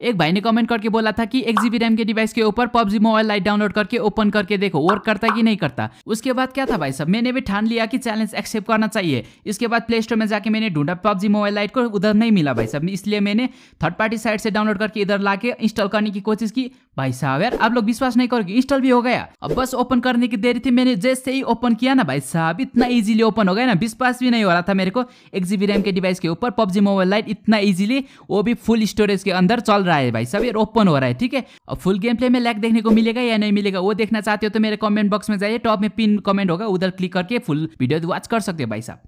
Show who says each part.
Speaker 1: एक भाई ने कमेंट करके बोला था कि एक जीबी रैम के डिवाइस के ऊपर पबजी मोबाइल लाइट डाउनलोड करके ओपन करके देखो वर्क करता कि नहीं करता उसके बाद क्या था भाई साहब मैंने भी ठान लिया कि चैलेंज एक्सेप्ट करना चाहिए इसके बाद प्ले स्टोर में जाके मैंने ढूंढा पबजी मोबाइल लाइट को उधर नहीं मिला भाई साहब इसलिए मैंने थर्ड पार्टी साइट से डाउनलोड करके इधर ला इंस्टॉल करने की कोशिश की भाई साहब यार आप लोग विश्वास नहीं करोगे इंस्टॉल भी हो गया अब बस ओपन करने की देरी थी मैंने जैसे ही ओपन किया ना भाई साहब इतना इजीली ओपन हो गया ना विश्वास भी नहीं हो रहा था मेरे को एक जीबी रैम के डिवाइस के ऊपर पबजी मोबाइल लाइट इतना इजीली वो भी फुल स्टोरेज के अंदर चल रहा है भाई सब ये ओपन हो रहा है ठीक है अब फुल गेम प्ले में लैग देखने को मिलेगा या नहीं मिलेगा वो देखना चाहते हो तो मेरे कमेंट बॉक्स में जाइए टॉप में पिन कमेंट होगा उधर क्लिक करके फुल वीडियो वॉच कर सकते हो भाई साहब